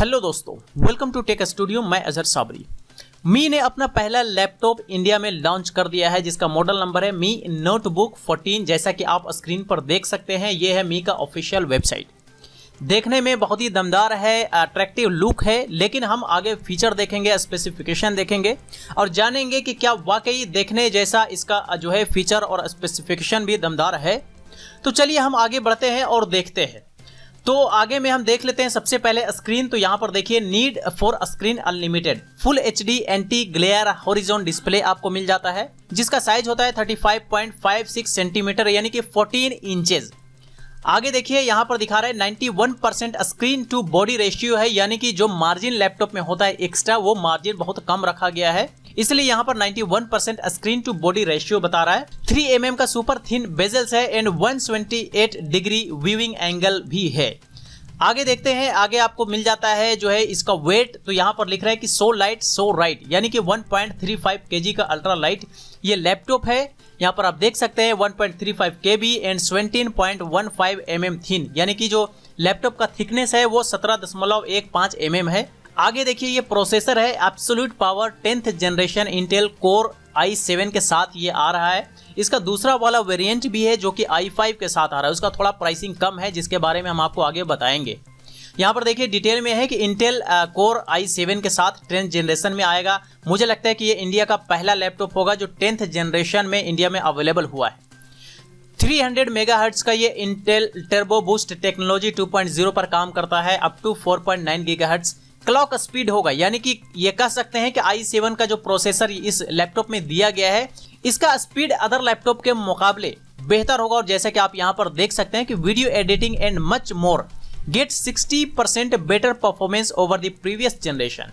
hello दोस्तों welcome to take studio मैं अजहर साबरी मी ने अपना पहला लैपटॉप इंडिया में लॉन्च कर दिया है जिसका मॉडल नंबर है मी नोटबुक 14 जैसा कि आप स्क्रीन पर देख सकते हैं ये है मी का ऑफिशियल वेबसाइट देखने में बहुत ही दमदार है अट्रैक्टिव लुक है लेकिन हम आगे फीचर देखेंगे स्पेसिफिकेशन देखेंगे और जानेंगे कि क्या वाकई देखने जैसा इसका जो है फीचर और स्पेसिफिकेशन भी दमदार है तो चलिए हम आगे बढ़ते हैं और देखते हैं तो आगे में हम देख लेते हैं सबसे पहले स्क्रीन तो यहाँ पर देखिए need for screen unlimited full H D anti glare horizon display आपको मिल जाता है जिसका साइज होता है 35.56 सेंटीमीटर यानी कि 14 इंचेस आगे देखिए यहाँ पर दिखा रहा है 91 percent screen to body ratio है यानी कि जो मार्जिन लैपटॉप में होता है एक्स्ट्रा वो मार्जिन बहुत कम रखा गया है इसलिए यहाँ पर 91 percent screen to body ratio बता रहा है 3 एम mm का सुपर थिन बेजल्स है एंड 128 डिग्री व्यूइंग एंगल भी है आगे देखते हैं आगे आपको मिल जाता है जो है इसका वेट तो यहाँ पर लिख रहा है कि सो लाइट सो राइट यानी कि 1.35 पॉइंट का अल्ट्रा लाइट ये लैपटॉप है यहाँ पर आप देख सकते हैं 1.35 point and 17.15 point mm thin यानी कि जो लैपटॉप का थिकनेस है वो 17.15 दशमलव mm है आगे देखिए ये प्रोसेसर है absolute power tenth generation Intel core i seven के साथ ये आ रहा है इसका दूसरा वाला वेरिएंट भी है जो कि आई फाइव के साथ आ रहा है उसका थोड़ा प्राइसिंग कम है जिसके बारे में हम आपको आगे बताएंगे यहाँ पर देखिए डिटेल में है कि इंटेल कोर आई सेवन के साथ टेंथ जनरेशन में आएगा मुझे लगता है कि ये इंडिया का पहला लैपटॉप होगा जो टेंथ जनरेशन में इंडिया में अवेलेबल हुआ है 300 मेगाहर्ट्ज का ये इंटेल टर्बो बूस्ट टेक्नोलॉजी 2.0 पर काम करता है up to 4.9 point clock speed होगा यानी कि ये कह सकते हैं कि आई सेवन का जो प्रोसेसर इस लैपटॉप में दिया गया है इसका स्पीड अदर लैपटॉप के मुकाबले बेहतर होगा और जैसे कि आप यहाँ पर देख सकते हैं कि video editing and much more get 60 परसेंट better performance over the previous generation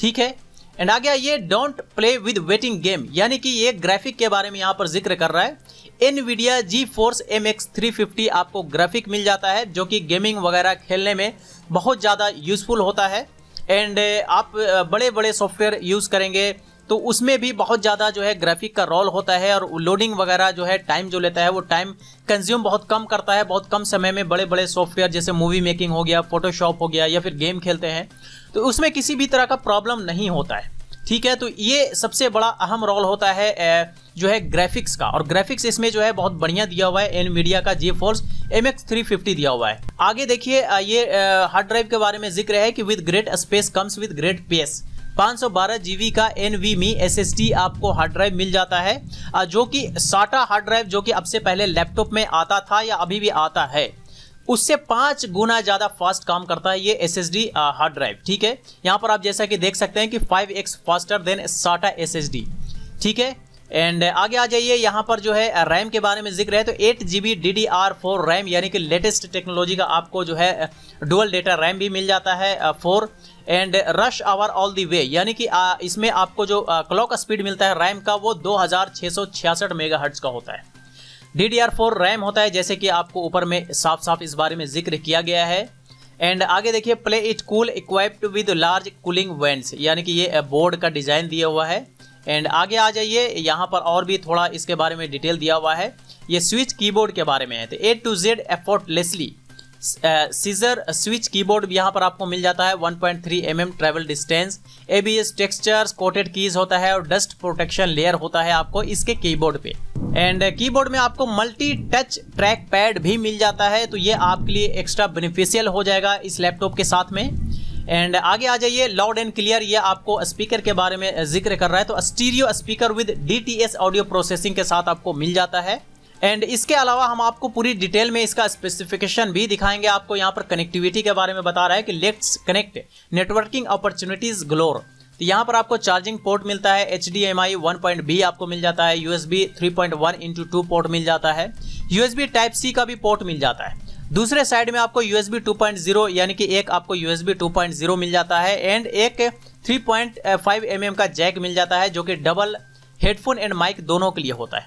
ठीक है एंड आ गया ये don't play with waiting game यानी कि ये ग्राफिक के बारे में यहाँ पर जिक्र कर रहा है Nvidia GeForce M X three fifty आपको ग्राफिक मिल जाता है जो कि गेमिंग वगैरह खेलने में बहुत ज़्यादा यूज़फुल होता है एंड आप बड़े बड़े सॉफ्टवेयर यूज़ करेंगे तो उसमें भी बहुत ज़्यादा जो है ग्राफिक का रोल होता है और लोडिंग वगैरह जो है टाइम जो लेता है वो टाइम कंज्यूम बहुत कम करता है बहुत कम समय में बड़े बड़े सॉफ्टवेयर जैसे मूवी मेकिंग हो गया फोटोशॉप हो गया या फिर गेम खेलते हैं तो उसमें किसी भी तरह का प्रॉब्लम नहीं होता है ठीक है तो ये सबसे बड़ा अहम रोल होता है जो है ग्राफिक्स का और ग्राफिक्स इसमें जो है बहुत बढ़िया दिया हुआ है एन मीडिया का GeForce M X three fifty दिया हुआ है आगे देखिए ये हार्ड ड्राइव के बारे में जिक्र है कि with great space comes with great pace 512 GB का एन वी मी एस आपको हार्ड ड्राइव मिल जाता है जो कि साटा हार्ड ड्राइव जो कि अब से पहले लैपटॉप में आता था या अभी भी आता है उससे पाँच गुना ज़्यादा फास्ट काम करता है ये S S D hard drive ठीक है यहाँ पर आप जैसा कि देख सकते हैं कि five X faster than SATA S S D ठीक है एंड आगे आ जाइए यहाँ पर जो है रैम के बारे में जिक्र है तो eight G B D D R four RAM यानी कि लेटेस्ट टेक्नोलॉजी का आपको जो है डुअल डेटा रैम भी मिल जाता है four and rush hour all the way यानी कि इसमें आपको जो क्लॉक स्पीड मिलता है रैम का वो दो हज़ार छः सौ छियासठ मेगा मेगाहर्ट्ज का होता है D D R four RAM होता है जैसे कि आपको ऊपर में साफ साफ इस बारे में जिक्र किया गया है एंड आगे देखिए play it cool equipped with large cooling vents यानी कि ये बोर्ड का डिज़ाइन दिया हुआ है एंड आगे आ जाइए यहाँ पर और भी थोड़ा इसके बारे में डिटेल दिया हुआ है ये स्विच कीबोर्ड के बारे में है तो A to Z effortlessly scissor switch keyboard यहाँ पर आपको मिल जाता है 1.3 point mm travel distance S textures coated keys होता है और डस्ट प्रोटेक्शन लेयर होता है आपको इसके कीबोर्ड पे एंड कीबोर्ड uh, में आपको मल्टी टच ट्रैक पैड भी मिल जाता है तो ये आपके लिए एक्स्ट्रा बेनिफिशियल हो जाएगा इस लैपटॉप के साथ में एंड आगे आ जाइए लाउड एंड क्लियर ये आपको स्पीकर के बारे में uh, जिक्र कर रहा है तो stereo speaker with DTS audio processing के साथ आपको मिल जाता है एंड इसके अलावा हम आपको पूरी डिटेल में इसका स्पेसिफिकेशन भी दिखाएंगे आपको यहाँ पर कनेक्टिविटी के बारे में बता रहा है कि let's connect networking opportunities galore तो यहाँ पर आपको चार्जिंग पोर्ट मिलता है H D M I one point B आपको मिल जाता है U S B three point one into two port मिल जाता है U S B type C का भी पोर्ट मिल जाता है दूसरे साइड में आपको U S B two point zero यानी कि एक आपको U S B two point zero मिल जाता है एंड एक three point five M M का जैक मिल जाता है जो कि डबल हेडफोन एंड माइक दोनों के लिए होता है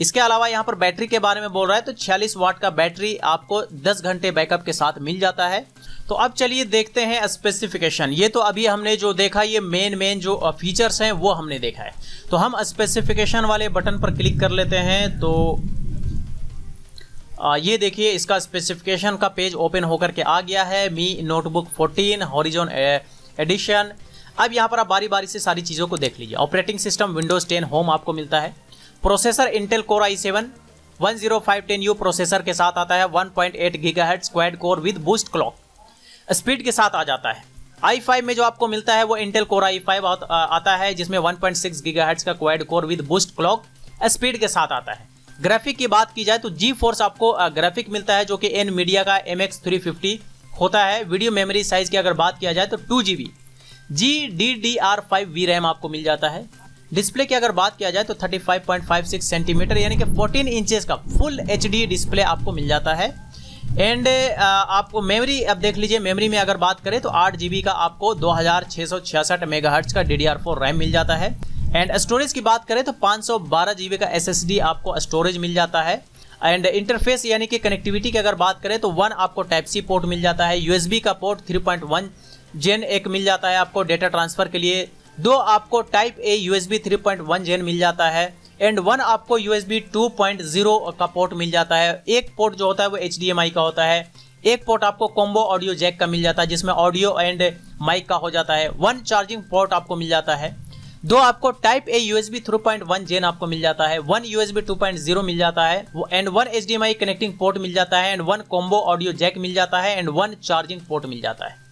इसके अलावा यहाँ पर बैटरी के बारे में बोल रहा है तो 46 वाट का बैटरी आपको 10 घंटे बैकअप के साथ मिल जाता है तो अब चलिए देखते हैं स्पेसिफिकेशन ये तो अभी हमने जो देखा ये मेन मेन जो फीचर्स हैं वो हमने देखा है तो हम स्पेसिफिकेशन वाले बटन पर क्लिक कर लेते हैं तो ये देखिए इसका स्पेसिफिकेशन का पेज ओपन होकर के आ गया है मी नोटबुक 14 हॉरिजोन एडिशन अब यहाँ पर आप बारी बारी से सारी चीज़ों को देख लीजिए operating system Windows ten home आपको मिलता है processor Intel core i seven one zero five ten U processor के साथ आता है वन पॉइंट एट गीगा हेड squad core with boost clock speed के साथ आ जाता है आई फाइव में जो आपको मिलता है वो इंटेल कोर आई फाइव आता है जिसमें one point six gigahertz का quad core with boost clock speed के साथ आता है ग्राफिक की बात की जाए तो जी फोर्स आपको ग्राफिक मिलता है जो कि एन मीडिया का एम एक्स थ्री फिफ्टी होता है वीडियो मेमोरी साइज की अगर बात किया जाए तो two G B G D D R five V RAM आपको मिल जाता है डिस्प्ले की अगर बात किया जाए तो 35.56 सेंटीमीटर यानी कि 14 इंचेस का फुल एच डिस्प्ले आपको मिल जाता है एंड आपको मेमोरी अब देख लीजिए मेमोरी में अगर बात करें तो आठ जी का आपको दो हज़ार का डी रैम मिल जाता है एंड स्टोरेज की बात करें तो पाँच सौ का एस आपको स्टोरेज मिल जाता है एंड इंटरफेस यानी कि कनेक्टिविटी की अगर बात करें तो वन आपको टाइप सी पोर्ट मिल जाता है यूएसबी का पोर्ट 3.1 जेन एक मिल जाता है आपको डेटा ट्रांसफ़र के लिए दो आपको type A U S B three point one gen मिल जाता है एंड वन आपको U S B two point zero का पोर्ट मिल जाता है एक पोर्ट जो होता है वो एच डी एम आई का होता है एक पोर्ट आपको कॉम्बो ऑडियो जैक का मिल जाता है जिसमें ऑडियो एंड माइक का हो जाता है वन चार्जिंग पोर्ट आपको मिल जाता है दो आपको type A U S B point one gen आपको मिल जाता है one U S B two point zero मिल जाता है and one H D M I connecting port मिल जाता है and one combo audio jack मिल जाता है एंड वन चार्जिंग पोर्ट मिल जाता है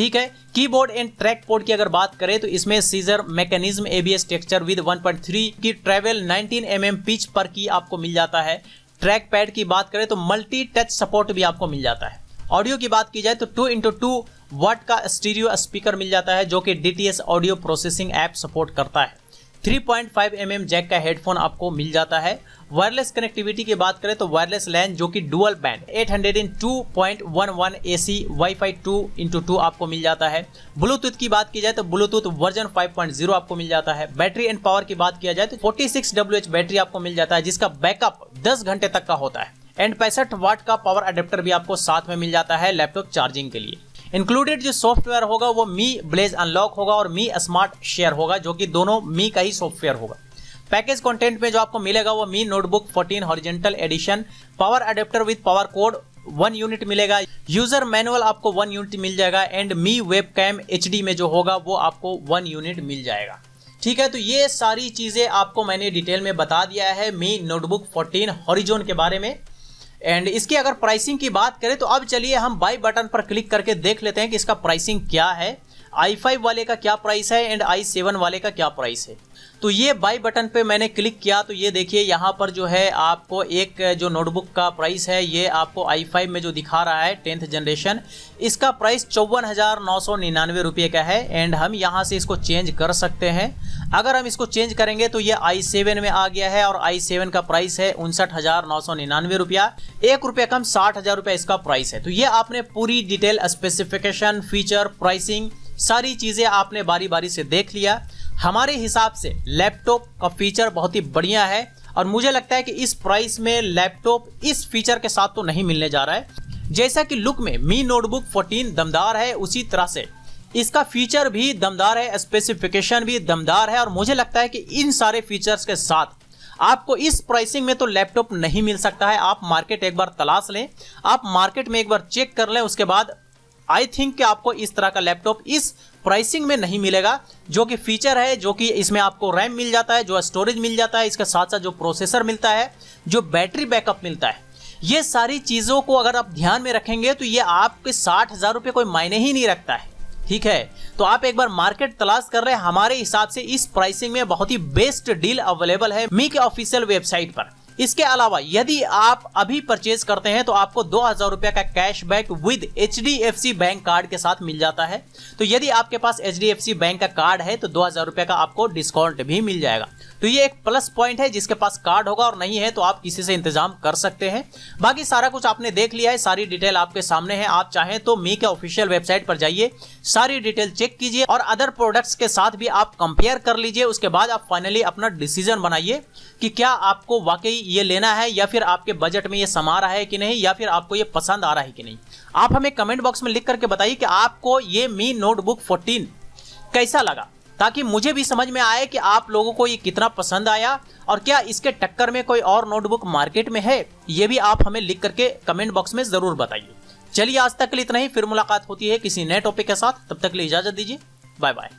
ठीक है कीबोर्ड एंड ट्रैक पोर्ट की अगर बात करें तो इसमें scissor mechanism ABS texture with 1.3 की ट्रेवल 19 एम पिच पर की आपको मिल जाता है ट्रैक पैड की बात करें तो मल्टी टच सपोर्ट भी आपको मिल जाता है ऑडियो की बात की जाए तो टू इंटू टू वर्ट का स्टीरियो स्पीकर मिल जाता है जो कि D audio processing app support करता है 3.5 mm जैक का हेडफोन आपको मिल जाता है वायरलेस कनेक्टिविटी की बात करें तो वायरलेस लैन जो कि dual band 802.11 C wifi two into two आपको मिल जाता है ब्लूटूथ की बात की जाए तो ब्लूटूथ वर्जन 5.0 आपको मिल जाता है बैटरी एंड पावर की बात किया जाए तो 46 एच बैटरी आपको मिल जाता है जिसका बैकअप 10 घंटे तक का होता है एंड पैंसठ वाट का पावर अडेप्टर भी आपको साथ में मिल जाता है लैपटॉप चार्जिंग के लिए इंक्लूडेड जो सॉफ्टवेयर होगा वो मी ब्लेज अनलॉक होगा और मी स्मार्ट शेयर होगा जो कि दोनों मी का ही सॉफ्टवेयर होगा पैकेज कंटेंट में जो आपको मिलेगा वो Mi notebook 14 horizontal edition power adapter with power cord one unit मिलेगा यूजर मैनुअल आपको वन यूनिट मिल जाएगा and Mi webcam H में जो होगा वो आपको वन यूनिट मिल जाएगा ठीक है तो ये सारी चीज़ें आपको मैंने डिटेल में बता दिया है मी नोटबुक 14 हॉरिजोन के बारे में एंड इसकी अगर प्राइसिंग की बात करें तो अब चलिए हम बाई बटन पर क्लिक करके देख लेते हैं कि इसका प्राइसिंग क्या है आई फाइव वाले का क्या प्राइस है एंड आई सेवन वाले का क्या प्राइस है तो ये बाई बटन पे मैंने क्लिक किया तो ये देखिए यहाँ पर जो है आपको एक जो नोटबुक का प्राइस है ये आपको आई फाइव में जो दिखा रहा है टेंथ जनरेशन इसका प्राइस चौवन हज़ार नौ सौ निन्यानवे रुपये का है एंड हम यहाँ से इसको चेंज कर सकते हैं अगर हम इसको चेंज करेंगे तो ये आई सेवन में आ गया है और आई सेवन का प्राइस है उनसठ हजार नौ सौ निन्यानवे रुपया एक रुपये कम साठ हजार रुपया इसका प्राइस है तो ये आपने पूरी डिटेल स्पेसिफिकेशन फीचर प्राइसिंग सारी चीज़ें आपने बारी बारी से देख लिया हमारे हिसाब से लैपटॉप का फीचर बहुत ही बढ़िया है और मुझे लगता है कि इस प्राइस में लैपटॉप इस फीचर के साथ तो नहीं मिलने जा रहा है जैसा कि लुक में मी नोटबुक 14 दमदार है उसी तरह से इसका फीचर भी दमदार है स्पेसिफिकेशन भी दमदार है और मुझे लगता है कि इन सारे फीचर्स के साथ आपको इस प्राइसिंग में तो लैपटॉप नहीं मिल सकता है आप मार्केट एक बार तलाश लें आप मार्केट में एक बार चेक कर लें उसके बाद आई थिंक कि आपको इस तरह का लैपटॉप इस प्राइसिंग में नहीं मिलेगा जो कि फीचर है जो कि इसमें आपको रैम मिल जाता है जो स्टोरेज मिल जाता है इसके साथ साथ जो प्रोसेसर मिलता है जो बैटरी बैकअप मिलता है ये सारी चीज़ों को अगर आप ध्यान में रखेंगे तो ये आपके साठ हज़ार रुपये कोई मायने ही नहीं रखता है ठीक है तो आप एक बार मार्केट तलाश कर रहे हमारे हिसाब से इस प्राइसिंग में बहुत ही बेस्ट डील अवेलेबल है मी के ऑफिशियल वेबसाइट पर इसके अलावा यदि आप अभी परचेज करते हैं तो आपको दो हजार रुपया का cashback with H bank card के साथ मिल जाता है तो यदि आपके पास एच बैंक का कार्ड है तो दो हजार रुपया का आपको डिस्काउंट भी मिल जाएगा तो ये एक प्लस पॉइंट है जिसके पास कार्ड होगा और नहीं है तो आप किसी से इंतजाम कर सकते हैं बाकी सारा कुछ आपने देख लिया है सारी डिटेल आपके सामने है आप चाहें तो मी के ऑफिशियल वेबसाइट पर जाइए सारी डिटेल चेक कीजिए और अदर प्रोडक्ट्स के साथ भी आप कंपेयर कर लीजिए उसके बाद आप फाइनली अपना डिसीजन बनाइए कि क्या आपको वाकई ये लेना है या फिर आपके बजट में ये समा रहा है कि नहीं या फिर आपको ये पसंद आ रहा है कि नहीं आप हमें कमेंट बॉक्स में लिख करके बताइए कि आपको ये मी नोटबुक 14 कैसा लगा ताकि मुझे भी समझ में आए कि आप लोगों को ये कितना पसंद आया और क्या इसके टक्कर में कोई और नोटबुक मार्केट में है ये भी आप हमें लिख करके कमेंट बॉक्स में ज़रूर बताइए चलिए आज तक के लिए इतना ही फिर मुलाकात होती है किसी नए टॉपिक के साथ तब तक के लिए इजाज़त दीजिए बाय बाय